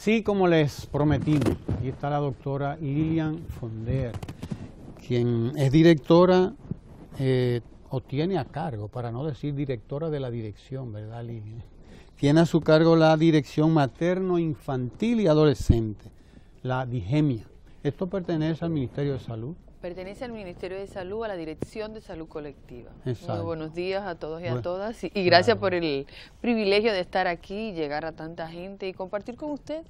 Sí, como les prometimos, aquí está la doctora Lilian Fonder, quien es directora eh, o tiene a cargo, para no decir directora de la dirección, ¿verdad, Lilian? Tiene a su cargo la dirección materno, infantil y adolescente, la DIGEMIA. Esto pertenece al Ministerio de Salud. Pertenece al Ministerio de Salud, a la Dirección de Salud Colectiva. Muy buenos días a todos y a todas. Y, gracias por el privilegio de estar aquí, llegar a tanta gente y compartir con ustedes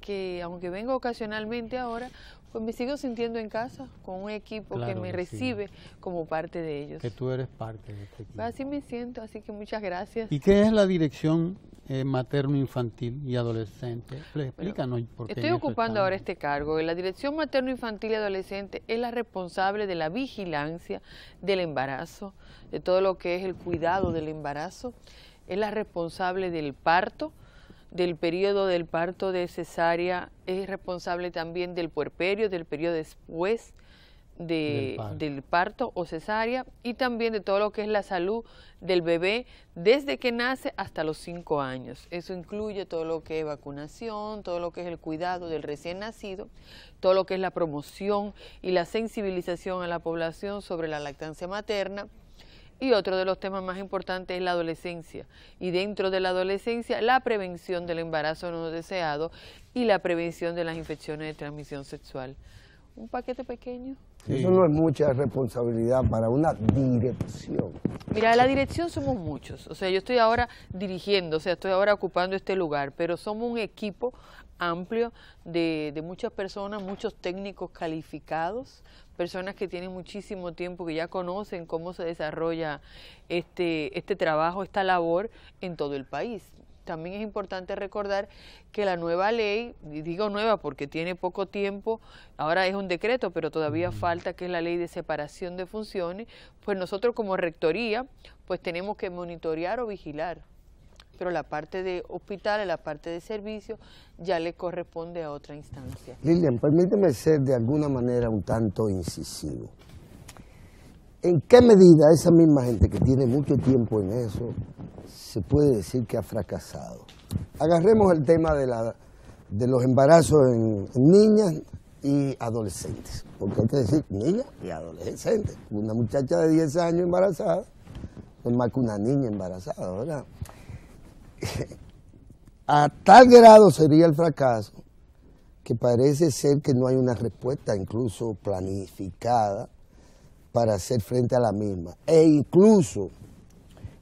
que aunque vengo ocasionalmente ahora, pues me sigo sintiendo en casa con un equipo que me recibe como parte de ellos. Que tú eres parte de este equipo. Así me siento, así que muchas gracias. ¿Y qué es la dirección eh, materno infantil y adolescente. Estoy ocupando ahora este cargo. La Dirección Materno Infantil y Adolescente es la responsable de la vigilancia del embarazo, de todo lo que es el cuidado del embarazo. Es la responsable del parto, del periodo del parto de cesárea, es responsable también del puerperio, del periodo después, de, del, parto. o cesárea y también de todo lo que es la salud del bebé desde que nace hasta los 5 años. Eso incluye todo lo que es vacunación, todo lo que es el cuidado del recién nacido, todo lo que es la promoción y la sensibilización a la población sobre la lactancia materna. Y otro de los temas más importantes es la adolescencia. Y dentro de la adolescencia, la prevención del embarazo no deseado y la prevención de las infecciones de transmisión sexual. Un paquete pequeño. Eso no es mucha responsabilidad para una dirección. Mira, la dirección somos muchos. O sea, yo estoy ahora dirigiendo, o sea, estoy ahora ocupando este lugar, pero somos un equipo amplio de, de muchas personas, muchos técnicos calificados, personas que tienen muchísimo tiempo, que ya conocen cómo se desarrolla este, este trabajo, esta labor en todo el país también es importante recordar que la nueva ley, y digo nueva porque tiene poco tiempo, ahora es un decreto, pero todavía mm. falta que es la ley de separación de funciones, pues nosotros como rectoría, pues tenemos que monitorear o vigilar. Pero la parte de hospitales, la parte de servicios, ya le corresponde a otra instancia. Lilian, permíteme ser de alguna manera un tanto incisivo. ¿En qué medida esa misma gente que tiene mucho tiempo en eso se puede decir que ha fracasado. Agarremos el tema de, la, de los embarazos en, niñas y adolescentes, porque hay que decir niñas y adolescentes. Una muchacha de 10 años embarazada es más que una niña embarazada, ¿verdad? A tal grado sería el fracaso que parece ser que no hay una respuesta incluso planificada para hacer frente a la misma. E incluso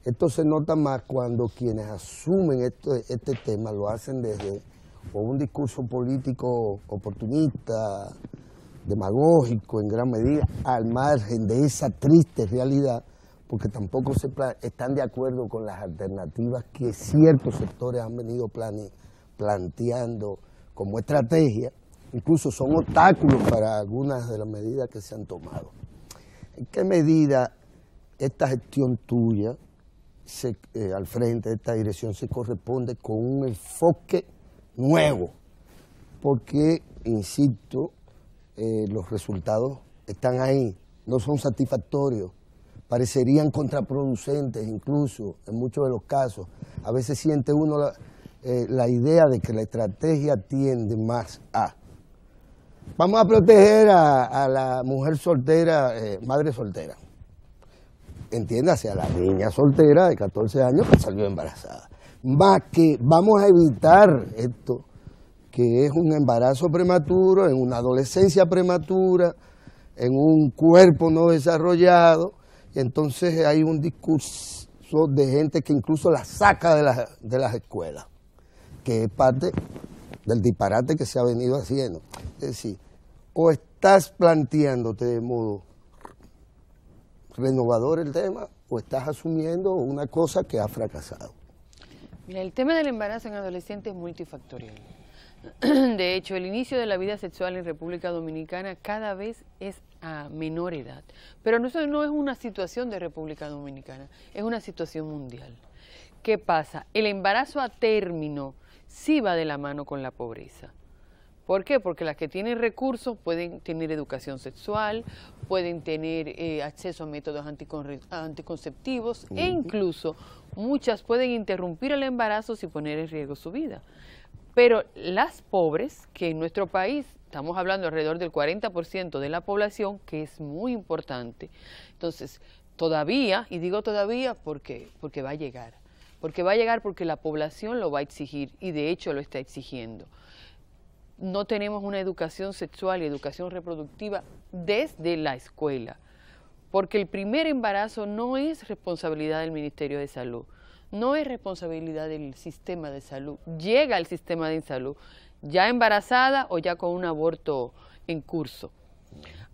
esto se nota más cuando quienes asumen este tema lo hacen desde un discurso político oportunista, demagógico en gran medida, al margen de esa triste realidad, porque tampoco se están de acuerdo con las alternativas que ciertos sectores han venido planteando como estrategia, incluso son obstáculos para algunas de las medidas que se han tomado. ¿En qué medida esta gestión tuya eh, al frente de esta dirección se corresponde con un enfoque nuevo, porque, insisto, eh, los resultados están ahí, no son satisfactorios, parecerían contraproducentes incluso en muchos de los casos. A veces siente uno la, eh, idea de que la estrategia tiende más a... Vamos a proteger a la mujer soltera, madre soltera entiéndase, a la niña soltera de 14 años que salió embarazada. Más que vamos a evitar esto, que es un embarazo prematuro, en una adolescencia prematura, en un cuerpo no desarrollado, y entonces hay un discurso de gente que incluso la saca de, de las escuelas, que es parte del disparate que se ha venido haciendo. Es decir, o estás planteándote de modo renovador el tema o estás asumiendo una cosa que ha fracasado. Mira, el tema del embarazo en adolescentes es multifactorial. De hecho, el inicio de la vida sexual en República Dominicana cada vez es a menor edad. Pero eso no es una situación de República Dominicana, es una situación mundial. ¿Qué pasa? El embarazo a término sí va de la mano con la pobreza. ¿Por qué? Porque las que tienen recursos pueden tener educación sexual, pueden tener eh, acceso a métodos anticonceptivos e incluso muchas pueden interrumpir el embarazo sin poner en riesgo su vida. Pero las pobres, que en nuestro país estamos hablando alrededor del 40% de la población, que es muy importante, entonces todavía, y digo todavía porque, porque va a llegar, porque va a llegar porque la población lo va a exigir y de hecho lo está exigiendo no tenemos una educación sexual y educación reproductiva desde la escuela, porque el primer embarazo no es responsabilidad del Ministerio de Salud, no es responsabilidad del sistema de salud, llega al sistema de salud ya embarazada o ya con un aborto en curso.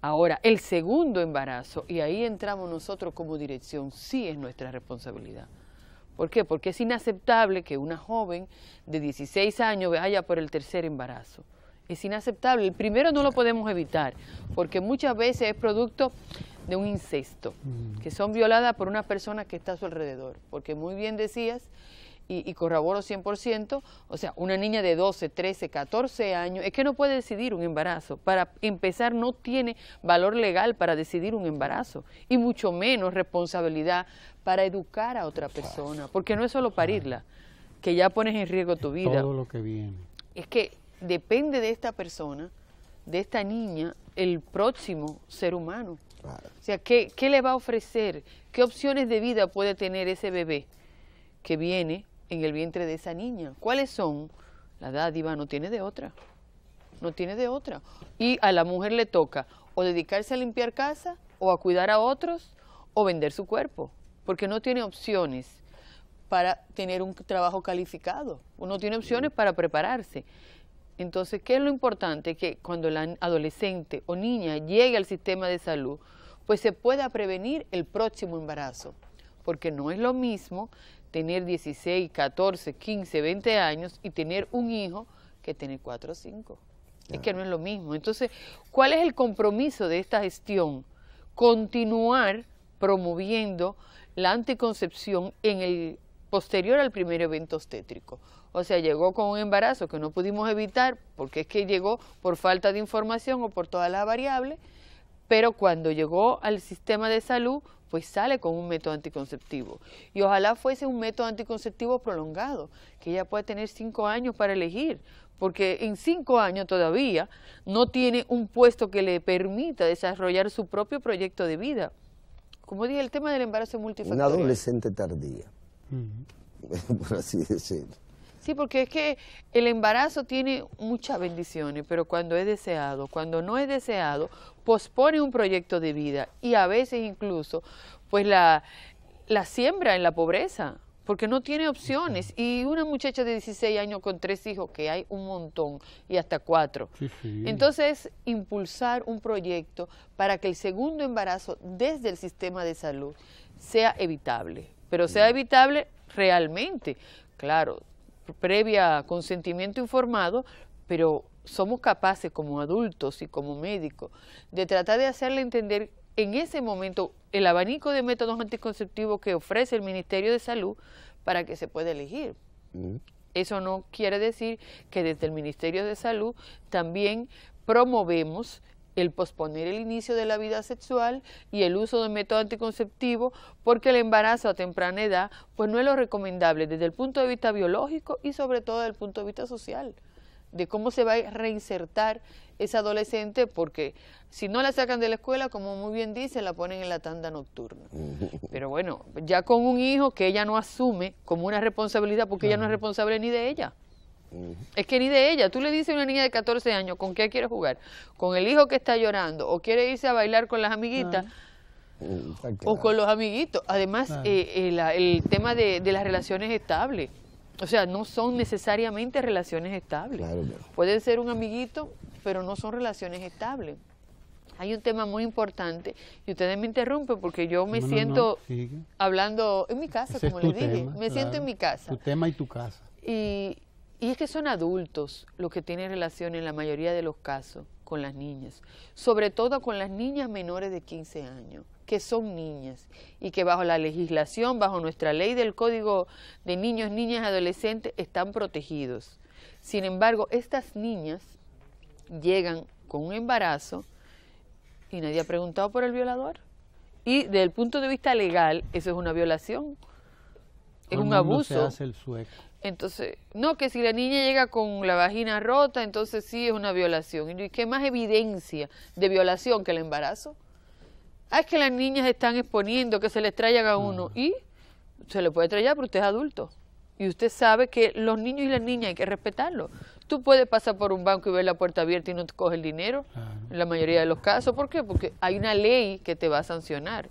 Ahora, el segundo embarazo, y ahí entramos nosotros como dirección, sí es nuestra responsabilidad. ¿Por qué? Porque es inaceptable que una joven de 16 años vaya por el tercer embarazo. Es inaceptable. El primero no lo podemos evitar, porque muchas veces es producto de un incesto, mm. que son violadas por una persona que está a su alrededor. Porque muy bien decías y, corroboro 100%, o sea, una niña de 12, 13, 14 años, es que no puede decidir un embarazo. Para empezar, no tiene valor legal para decidir un embarazo y mucho menos responsabilidad para educar a otra persona, porque no es solo parirla, que ya pones en riesgo tu vida. Todo lo que viene. Es que depende de esta persona, de esta niña, el próximo ser humano. O sea, ¿qué, ¿qué, le va a ofrecer? ¿Qué opciones de vida puede tener ese bebé que viene en el vientre de esa niña. ¿Cuáles son? La dádiva no tiene de otra, no tiene de otra. Y a la mujer le toca o dedicarse a limpiar casa, o a cuidar a otros, o vender su cuerpo, porque no tiene opciones para tener un trabajo calificado, uno tiene opciones para prepararse. Entonces, ¿qué es lo importante? Que cuando la adolescente o niña llegue al sistema de salud, pues se pueda prevenir el próximo embarazo, porque no es lo mismo tener 16, 14, 15, 20 años y tener un hijo que tiene 4 o 5. Es que no es lo mismo. Entonces, ¿cuál es el compromiso de esta gestión? Continuar promoviendo la anticoncepción en el posterior al primer evento obstétrico. O sea, llegó con un embarazo que no pudimos evitar porque es que llegó por falta de información o por todas las variables, pero cuando llegó al sistema de salud pues sale con un método anticonceptivo. Y ojalá fuese un método anticonceptivo prolongado, que ella pueda tener cinco años para elegir, porque en cinco años todavía no tiene un puesto que le permita desarrollar su propio proyecto de vida. Como dije, el tema del embarazo multifactorial. Una adolescente tardía, por así decirlo. Sí, porque es que el embarazo tiene muchas bendiciones, pero cuando es deseado, cuando no es deseado, pospone un proyecto de vida y a veces incluso pues la, la siembra en la pobreza porque no tiene opciones. Y una muchacha de 16 años con tres hijos, que hay un montón, y hasta cuatro. Entonces, impulsar un proyecto para que el segundo embarazo desde el sistema de salud sea evitable, pero sea evitable realmente. Claro, previa consentimiento informado, pero somos capaces como adultos y como médicos de tratar de hacerle entender en ese momento el abanico de métodos anticonceptivos que ofrece el Ministerio de Salud para que se pueda elegir. Eso no quiere decir que desde el Ministerio de Salud también promovemos el posponer el inicio de la vida sexual y el uso de método anticonceptivo porque el embarazo a temprana edad pues no es lo recomendable desde el punto de vista biológico y sobre todo desde el punto de vista social de cómo se va a reinsertar esa adolescente, porque si no la sacan de la escuela, como muy bien dice, la ponen en la tanda nocturna. Pero bueno, ya con un hijo que ella no asume como una responsabilidad, porque ella no es responsable ni de ella. Es que ni de ella. Tú le dices a una niña de 14 años, ¿con qué quiere jugar? ¿Con el hijo que está llorando? ¿O quiere irse a bailar con las amiguitas? O con los amiguitos. Además, eh, eh, el, tema de, las relaciones estables. O sea, no son necesariamente relaciones estables. puede Pueden ser un amiguito, pero no son relaciones estables. Hay un tema muy importante y ustedes me interrumpen porque yo me siento hablando en mi casa, como les dije. me siento en mi casa. Tu tema y tu casa. Y, y es que son adultos los que tienen relación en la mayoría de los casos con las niñas, sobre todo con las niñas menores de 15 años, que son niñas y que bajo la legislación, bajo nuestra ley del Código de Niños, Niñas, Adolescentes, están protegidos. Sin embargo, estas niñas llegan con un embarazo y nadie ha preguntado por el violador. Y desde el punto de vista legal, eso es una violación, es un abuso. el sueco entonces, no, que si la niña llega con la vagina rota, entonces sí es una violación. ¿Y qué más evidencia de violación que el embarazo? Ah, es que las niñas están exponiendo que se les traigan a uno. Mm. Y se le puede traer pero usted es adulto. Y usted sabe que los niños y las niñas hay que respetarlos. Tú puedes pasar por un banco y ver la puerta abierta y no te coge el dinero, en la mayoría de los casos. ¿Por qué? Porque hay una ley que te va a sancionar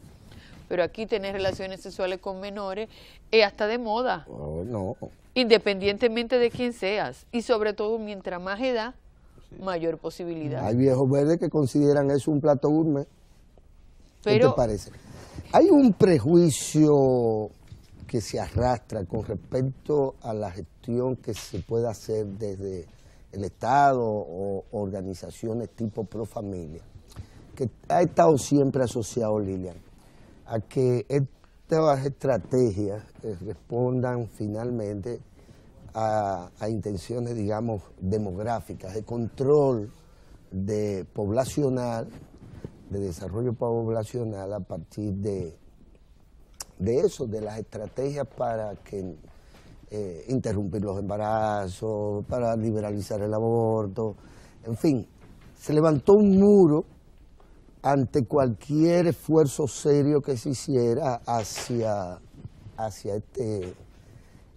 pero aquí tener relaciones sexuales con menores es hasta de moda. Oh, no. Independientemente de quién seas. Y sobre todo, mientras más edad, mayor posibilidad. Hay viejos verdes que consideran eso un plato gourmet. ¿Qué te parece? Hay un prejuicio que se arrastra con respecto a la gestión que se puede hacer desde el Estado o organizaciones tipo Pro Familia, que ha estado siempre asociado, Lilian, a que estas estrategias eh, respondan finalmente a, intenciones, digamos, demográficas, de control de poblacional, de desarrollo poblacional a partir de, de eso, de las estrategias para que eh, interrumpir los embarazos, para liberalizar el aborto, en fin, se levantó un muro ante cualquier esfuerzo serio que se hiciera hacia, hacia este,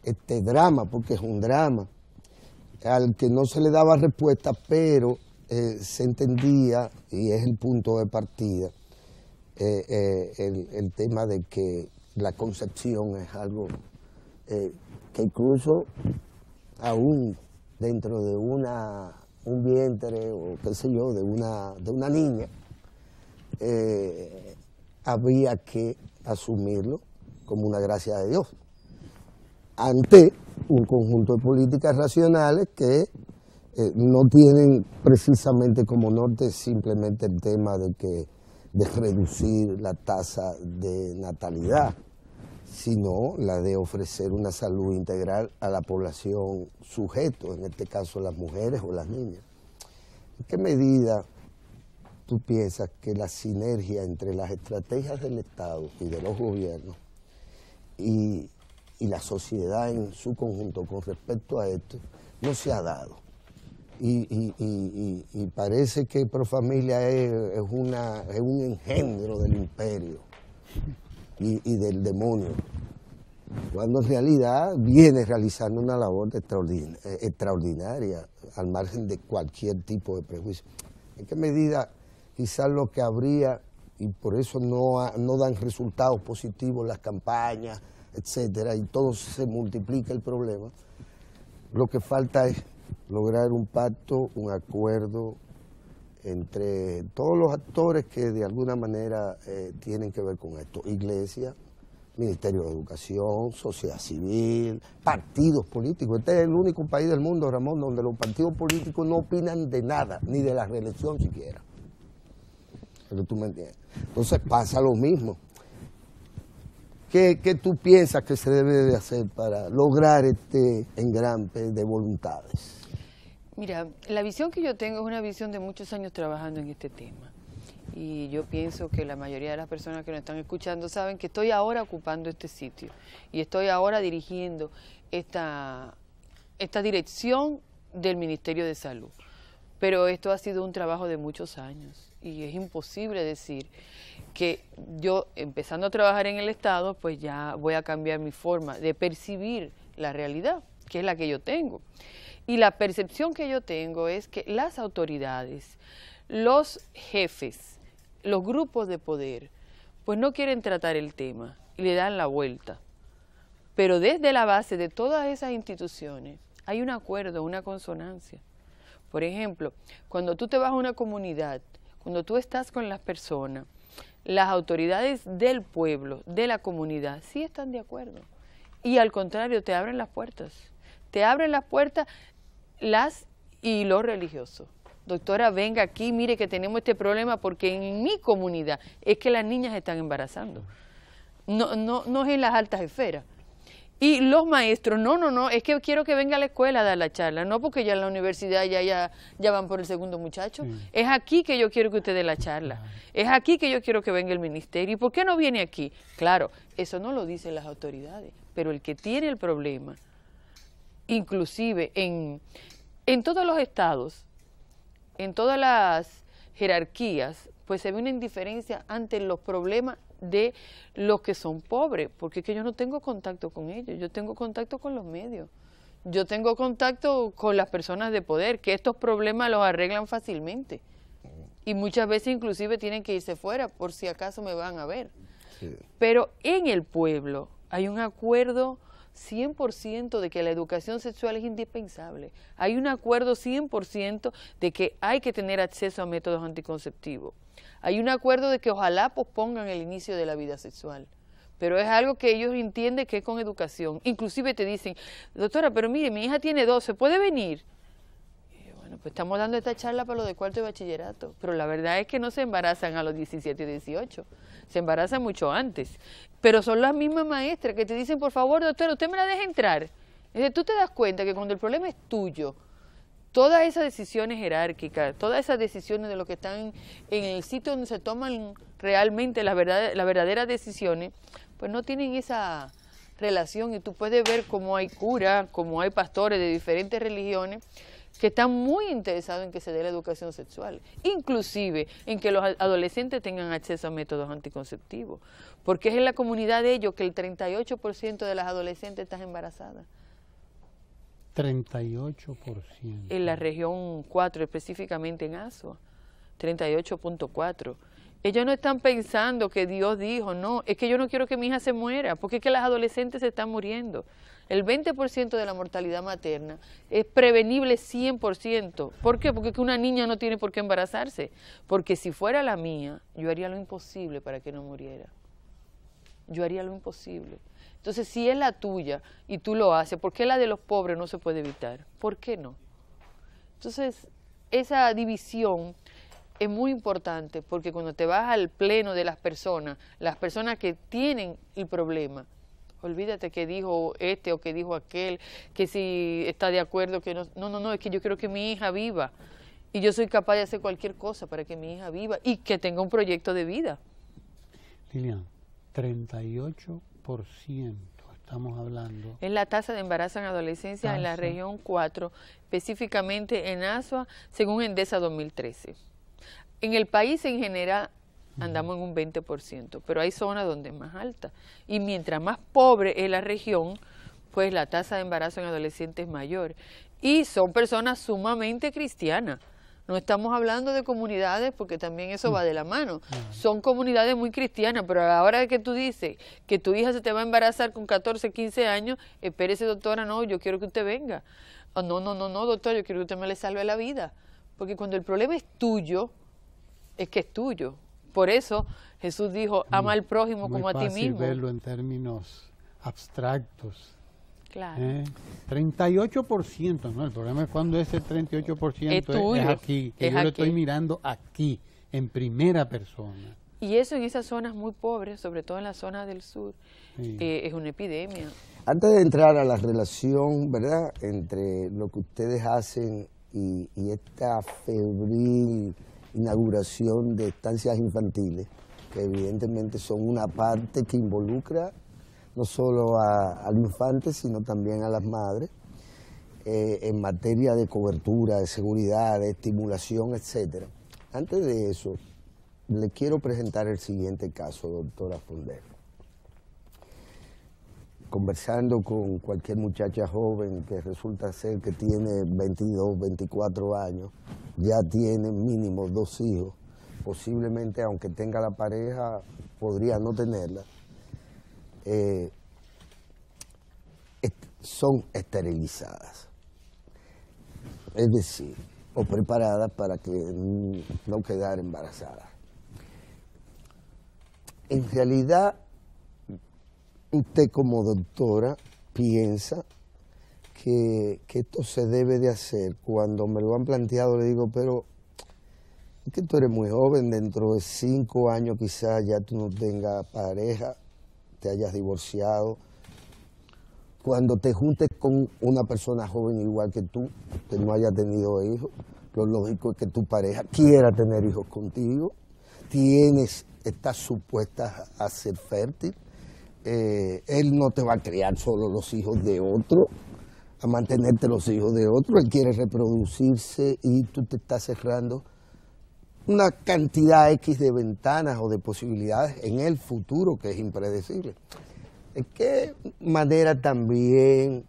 este drama, porque es un drama, al que no se le daba respuesta, pero eh, se entendía, y es el punto de partida, eh, eh, el, el, tema de que la concepción es algo que incluso aún dentro de una, un vientre o qué sé yo, de una, de una niña, habría eh, había que asumirlo como una gracia de Dios, ante un conjunto de políticas racionales que eh, no tienen precisamente como norte simplemente el tema de, que, de reducir la tasa de natalidad, sino la de ofrecer una salud integral a la población sujeto, en este caso las mujeres o las niñas. ¿En qué medida piensas que la sinergia entre las estrategias del Estado y de los gobiernos y, la sociedad en su conjunto con respecto a esto no se ha dado. Y, parece que Profamilia es, es, una, un engendro del imperio y, del demonio, cuando en realidad viene realizando una labor eh, extraordinaria al margen de cualquier tipo de prejuicio. ¿En qué medida quizás lo que habría, y por eso no, no dan resultados positivos las campañas, etcétera, y todo se multiplica el problema, lo que falta es lograr un pacto, un acuerdo entre todos los actores que de alguna manera eh, tienen que ver con esto, iglesia, Ministerio de Educación, sociedad civil, partidos políticos. Este es el único país del mundo, Ramón, donde los partidos políticos no opinan de nada, ni de la reelección siquiera tú Entonces pasa lo mismo. ¿Qué, tú piensas que se debe de hacer para lograr este engrampe de voluntades? Mira, la visión que yo tengo es una visión de muchos años trabajando en este tema. Y yo pienso que la mayoría de las personas que nos están escuchando saben que estoy ahora ocupando este sitio y estoy ahora dirigiendo esta, esta dirección del Ministerio de Salud. Pero esto ha sido un trabajo de muchos años y es imposible decir que yo empezando a trabajar en el Estado, pues ya voy a cambiar mi forma de percibir la realidad, que es la que yo tengo. Y la percepción que yo tengo es que las autoridades, los jefes, los grupos de poder, pues no quieren tratar el tema y le dan la vuelta. Pero desde la base de todas esas instituciones hay un acuerdo, una consonancia. Por ejemplo, cuando tú te vas a una comunidad cuando tú estás con las personas, las autoridades del pueblo, de la comunidad, sí están de acuerdo. Y al contrario, te abren las puertas. Te abren las puertas las y los religiosos. Doctora, venga aquí, mire que tenemos este problema porque en mi comunidad es que las niñas están embarazando. No, no, no es en las altas esferas. Y los maestros, no, no, no, es que quiero que venga a la escuela a dar la charla, no porque ya en la universidad ya, ya, ya van por el segundo muchacho. Es aquí que yo quiero que usted dé la charla, es aquí que yo quiero que venga el ministerio. ¿Y por qué no viene aquí? Claro, eso no lo dicen las autoridades, pero el que tiene el problema, inclusive en, en todos los estados, en todas las jerarquías, pues se ve una indiferencia ante los problemas de los que son pobres, porque es que yo no tengo contacto con ellos, yo tengo contacto con los medios, yo tengo contacto con las personas de poder, que estos problemas los arreglan fácilmente. Y muchas veces inclusive tienen que irse fuera por si acaso me van a ver. Pero en el pueblo hay un acuerdo 100% de que la educación sexual es indispensable. Hay un acuerdo 100% de que hay que tener acceso a métodos anticonceptivos. Hay un acuerdo de que ojalá pospongan el inicio de la vida sexual. Pero es algo que ellos entienden que es con educación. Inclusive te dicen, doctora, pero mire, mi hija tiene 12, ¿puede venir? pues estamos dando esta charla para lo de cuarto de bachillerato, pero la verdad es que no se embarazan a los 17 y 18, se embarazan mucho antes, pero son las mismas maestras que te dicen, por favor, doctor, usted me la deja entrar. tú te das cuenta que cuando el problema es tuyo, todas esas decisiones jerárquicas, todas esas decisiones de lo que están en el sitio donde se toman realmente las, verdad, las verdaderas decisiones, pues no tienen esa relación y tú puedes ver cómo hay curas, cómo hay pastores de diferentes religiones que están muy interesados en que se dé la educación sexual, inclusive en que los adolescentes tengan acceso a métodos anticonceptivos, porque es en la comunidad de ellos que el 38% de las adolescentes están embarazadas. 38%. En la región 4, específicamente en Asua, 38.4%. Ellos no están pensando que Dios dijo, no, es que yo no quiero que mi hija se muera, porque es que las adolescentes se están muriendo el 20% de la mortalidad materna es prevenible 100%. ¿Por qué? Porque una niña no tiene por qué embarazarse. Porque si fuera la mía, yo haría lo imposible para que no muriera. Yo haría lo imposible. Entonces, si es la tuya y tú lo haces, ¿por qué la de los pobres no se puede evitar? ¿Por qué no? Entonces, esa división es muy importante porque cuando te vas al pleno de las personas, las personas que tienen el problema Olvídate que dijo este o que dijo aquel, que si está de acuerdo, que no. No, no, no, es que yo quiero que mi hija viva. Y yo soy capaz de hacer cualquier cosa para que mi hija viva y que tenga un proyecto de vida. Lilian, 38% estamos hablando. Es la tasa de embarazo en adolescencia en la región 4, específicamente en Asua, según Endesa 2013. En el país en general andamos en un 20%, pero hay zonas donde es más alta. Y mientras más pobre es la región, pues la tasa de embarazo en adolescentes es mayor. Y son personas sumamente cristianas. No estamos hablando de comunidades porque también eso va mm. de la mano. Mm. Son comunidades muy cristianas, pero a la hora de que tú dices que tu hija se te va a embarazar con 14, 15 años, espérese doctora, no, yo quiero que usted venga. Oh, no, no, no, no, doctor, yo quiero que usted me le salve la vida. Porque cuando el problema es tuyo, es que es tuyo. Por eso Jesús dijo, mm, ama al prójimo como a ti mismo. verlo en términos abstractos. Claro. ¿eh? 38%, ¿no? El problema es cuando ese 38% es, aquí, que yo lo estoy mirando aquí, en primera persona. Y eso en esas zonas muy pobres, sobre todo en la zona del sur, eh, es una epidemia. Antes de entrar a la relación, ¿verdad?, entre lo que ustedes hacen y esta febril inauguración de estancias infantiles, que evidentemente son una parte que involucra no solo a, al infante, sino también a las madres, eh, en materia de cobertura, de seguridad, de estimulación, etc. Antes de eso, le quiero presentar el siguiente caso, doctora Fonder conversando con cualquier muchacha joven que resulta ser que tiene 22, 24 años, ya tiene mínimo dos hijos, posiblemente aunque tenga la pareja, podría no tenerla, eh, son esterilizadas. Es decir, o preparadas para que no quedar embarazadas. En realidad, usted como doctora piensa que, esto se debe de hacer. Cuando me lo han planteado le digo, pero es que tú eres muy joven, dentro de cinco años quizás ya tú no tengas pareja, te hayas divorciado. Cuando te juntes con una persona joven igual que tú, que no haya tenido hijos, lo lógico es que tu pareja quiera tener hijos contigo, tienes, estás supuesta a ser fértil, eh, él no te va a criar solo los hijos de otro, a mantenerte los hijos de otro, él quiere reproducirse y tú te estás cerrando una cantidad X de ventanas o de posibilidades en el futuro que es impredecible. ¿En qué manera también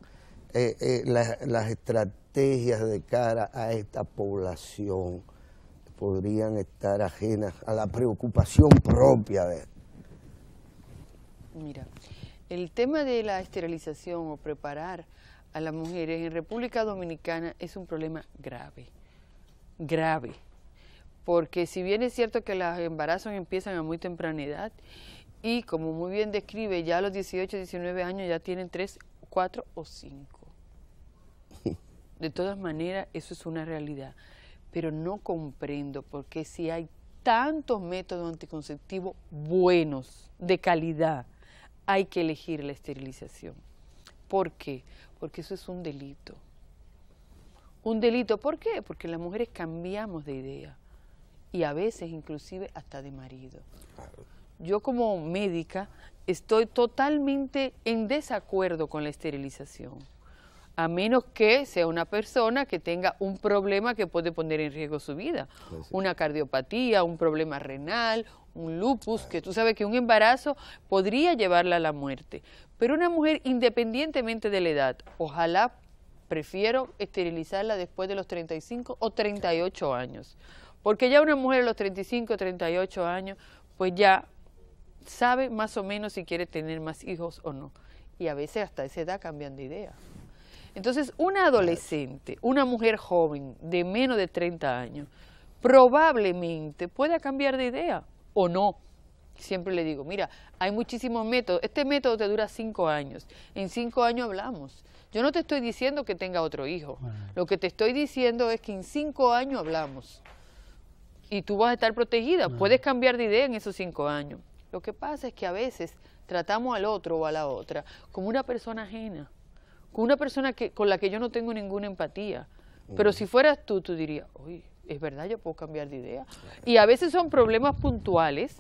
eh, eh, las estrategias de cara a esta población podrían estar ajenas a la preocupación propia de, Mira, el tema de la esterilización o preparar a las mujeres en República Dominicana es un problema grave, grave, porque si bien es cierto que las embarazos empiezan a muy temprana edad y como muy bien describe, ya a los 18, 19 años ya tienen 3, 4 o 5. De todas maneras, eso es una realidad, pero no comprendo por qué si hay tantos métodos anticonceptivos buenos, de calidad, hay que elegir la esterilización. ¿Por qué? Porque eso es un delito. Un delito, ¿por qué? Porque las mujeres cambiamos de idea y a veces inclusive hasta de marido. Yo como médica estoy totalmente en desacuerdo con la esterilización a menos que sea una persona que tenga un problema que puede poner en riesgo su vida, una cardiopatía, un problema renal, un lupus, que tú sabes que un embarazo podría llevarla a la muerte. Pero una mujer, independientemente de la edad, ojalá prefiero esterilizarla después de los 35 o 38 años. Porque ya una mujer a los 35 o 38 años, pues ya sabe más o menos si quiere tener más hijos o no. Y a veces hasta esa edad cambian de idea. Entonces, una adolescente, una mujer joven de menos de 30 años, probablemente pueda cambiar de idea o no. Siempre le digo, mira, hay muchísimos métodos. Este método te dura cinco años. En cinco años hablamos. Yo no te estoy diciendo que tenga otro hijo. Lo que te estoy diciendo es que en cinco años hablamos. Y tú vas a estar protegida. Puedes cambiar de idea en esos cinco años. Lo que pasa es que a veces tratamos al otro o a la otra como una persona ajena con una persona que, con la que yo no tengo ninguna empatía. Mm. Pero si fueras tú, tú dirías, uy, es verdad, yo puedo cambiar de idea. Y a veces son problemas puntuales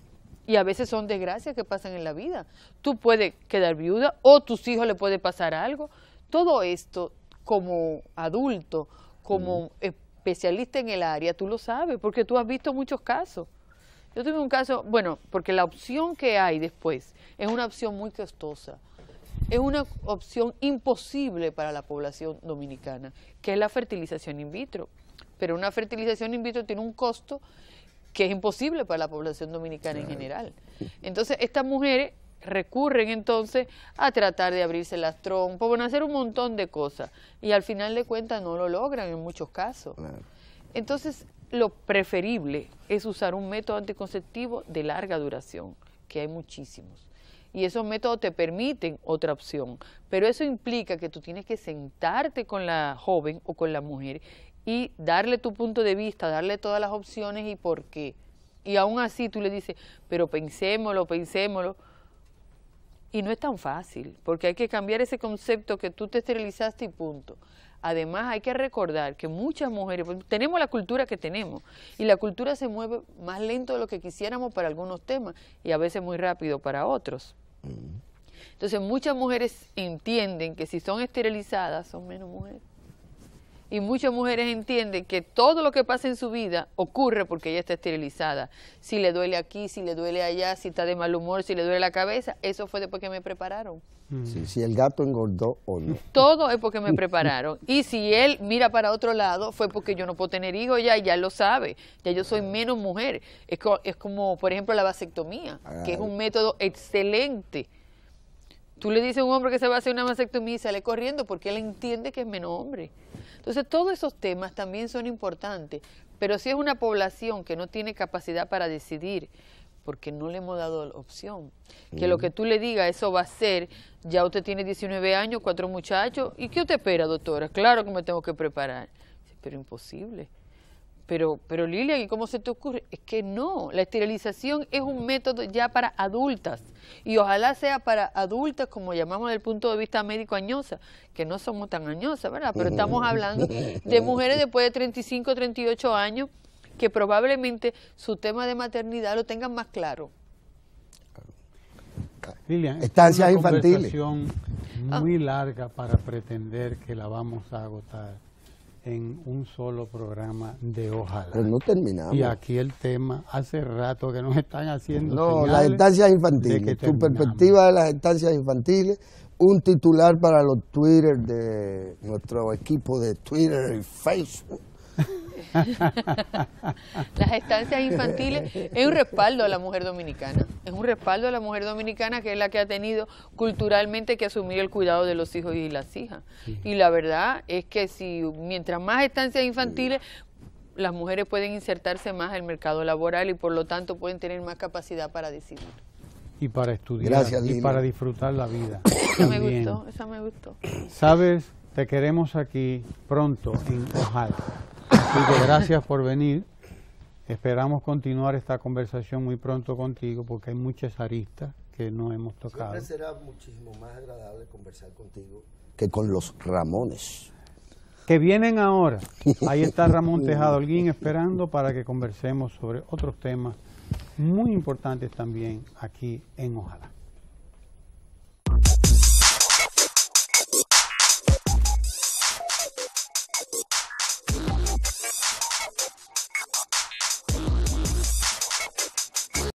y a veces son desgracias que pasan en la vida. Tú puedes quedar viuda o tus hijos le puede pasar algo. Todo esto, como adulto, como mm. especialista en el área, tú lo sabes, porque tú has visto muchos casos. Yo tuve un caso, bueno, porque la opción que hay después es una opción muy costosa es una opción imposible para la población dominicana, que es la fertilización in vitro. Pero una fertilización in vitro tiene un costo que es imposible para la población dominicana en general. Entonces, estas mujeres recurren entonces a tratar de abrirse las trompas, bueno, hacer un montón de cosas. Y al final de cuentas no lo logran en muchos casos. Entonces, lo preferible es usar un método anticonceptivo de larga duración, que hay muchísimos y esos métodos te permiten otra opción. Pero eso implica que tú tienes que sentarte con la joven o con la mujer y darle tu punto de vista, darle todas las opciones y por qué. Y aún así tú le dices, pero pensémoslo, pensémoslo. Y no es tan fácil, porque hay que cambiar ese concepto que tú te esterilizaste y punto. Además, hay que recordar que muchas mujeres, pues, tenemos la cultura que tenemos, y la cultura se mueve más lento de lo que quisiéramos para algunos temas y a veces muy rápido para otros. Entonces muchas mujeres entienden que si son esterilizadas son menos mujeres y muchas mujeres entienden que todo lo que pasa en su vida ocurre porque ella está esterilizada. Si le duele aquí, si le duele allá, si está de mal humor, si le duele la cabeza, eso fue después que me prepararon. Mm. si el gato engordó o no. Todo es porque me prepararon. Y si él mira para otro lado, fue porque yo no puedo tener hijos ya, ya lo sabe. Ya yo soy menos mujer. es como, por ejemplo, la vasectomía, que es un método excelente Tú le dices a un hombre que se va a hacer una mastectomía y sale corriendo porque él entiende que es menos hombre. Entonces, todos esos temas también son importantes, pero si es una población que no tiene capacidad para decidir, porque no le hemos dado la opción, que lo que tú le digas, eso va a ser, ya usted tiene 19 años, cuatro muchachos, ¿y qué usted espera, doctora? Claro que me tengo que preparar, pero imposible. Pero, pero Lilian, ¿y cómo se te ocurre? Es que no, la esterilización es un método ya para adultas y ojalá sea para adultas, como llamamos desde el punto de vista médico añosa, que no somos tan añosas, ¿verdad? Pero estamos hablando de mujeres después de 35, 38 años que probablemente su tema de maternidad lo tengan más claro. Lilian, estancias es una infantiles. Ah. muy larga para pretender que la vamos a agotar en un solo programa de Ojalá. Pero pues no terminamos. Y aquí el tema, hace rato que nos están haciendo. No, las estancias infantiles. Tu perspectiva de las estancias infantiles, un titular para los Twitter de nuestro equipo de Twitter y Facebook Las estancias infantiles es un respaldo a la mujer dominicana, es un respaldo a la mujer dominicana que es la que ha tenido culturalmente que asumir el cuidado de los hijos y las hijas. Y la verdad es que si mientras más estancias infantiles, las mujeres pueden insertarse más en el mercado laboral y por lo tanto pueden tener más capacidad para decidir. Y para estudiar y para disfrutar la vida. me gustó, esa me gustó. Sabes, te queremos aquí pronto en Ojalá. Así gracias por venir. Esperamos continuar esta conversación muy pronto contigo porque hay muchas aristas que no hemos tocado. Siempre será muchísimo más agradable conversar contigo que con los Ramones. Que vienen ahora. Ahí está Ramón Tejado Holguín esperando para que conversemos sobre otros temas muy importantes también aquí en Ojalá.